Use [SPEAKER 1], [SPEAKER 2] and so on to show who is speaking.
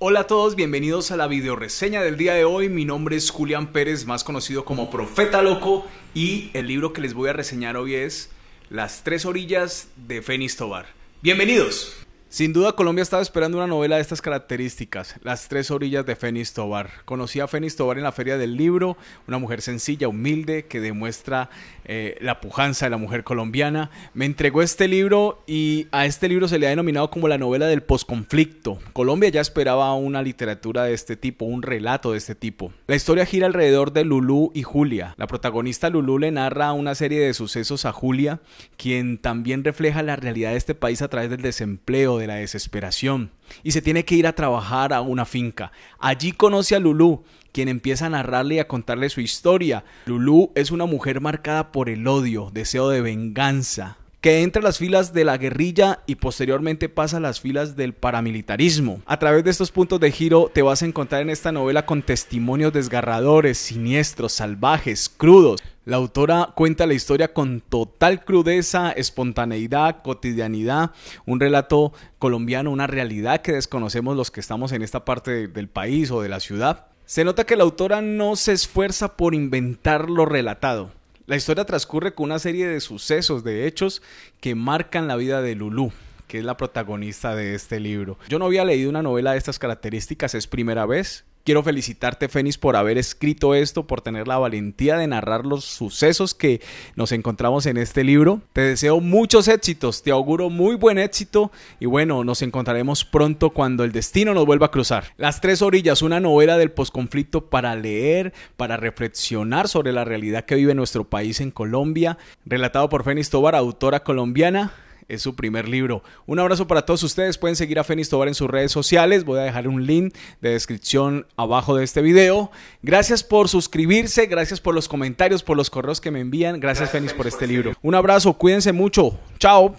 [SPEAKER 1] Hola a todos, bienvenidos a la videoreseña del día de hoy. Mi nombre es Julián Pérez, más conocido como Profeta Loco, y el libro que les voy a reseñar hoy es Las tres orillas de Fénix Tobar. Bienvenidos. Sin duda Colombia estaba esperando una novela de estas características, Las tres orillas de Fénix Tobar. Conocí a Fénix Tobar en la Feria del Libro, una mujer sencilla, humilde, que demuestra eh, la pujanza de la mujer colombiana. Me entregó este libro y a este libro se le ha denominado como la novela del posconflicto. Colombia ya esperaba una literatura de este tipo, un relato de este tipo. La historia gira alrededor de Lulú y Julia. La protagonista Lulú le narra una serie de sucesos a Julia, quien también refleja la realidad de este país a través del desempleo, de la desesperación y se tiene que ir a trabajar a una finca. Allí conoce a Lulú, quien empieza a narrarle y a contarle su historia. Lulú es una mujer marcada por el odio, deseo de venganza, que entra a las filas de la guerrilla y posteriormente pasa a las filas del paramilitarismo. A través de estos puntos de giro te vas a encontrar en esta novela con testimonios desgarradores, siniestros, salvajes, crudos. La autora cuenta la historia con total crudeza, espontaneidad, cotidianidad, un relato colombiano, una realidad que desconocemos los que estamos en esta parte del país o de la ciudad. Se nota que la autora no se esfuerza por inventar lo relatado, la historia transcurre con una serie de sucesos, de hechos, que marcan la vida de Lulú que es la protagonista de este libro. Yo no había leído una novela de estas características, es primera vez Quiero felicitarte, Fénix, por haber escrito esto, por tener la valentía de narrar los sucesos que nos encontramos en este libro. Te deseo muchos éxitos, te auguro muy buen éxito y bueno, nos encontraremos pronto cuando el destino nos vuelva a cruzar. Las Tres Orillas, una novela del posconflicto para leer, para reflexionar sobre la realidad que vive nuestro país en Colombia, relatado por Fénix Tobar, autora colombiana es su primer libro. Un abrazo para todos ustedes. Pueden seguir a Fénix Tobar en sus redes sociales. Voy a dejar un link de descripción abajo de este video. Gracias por suscribirse, gracias por los comentarios, por los correos que me envían. Gracias, Fénix por este libro. Un abrazo, cuídense mucho. Chao.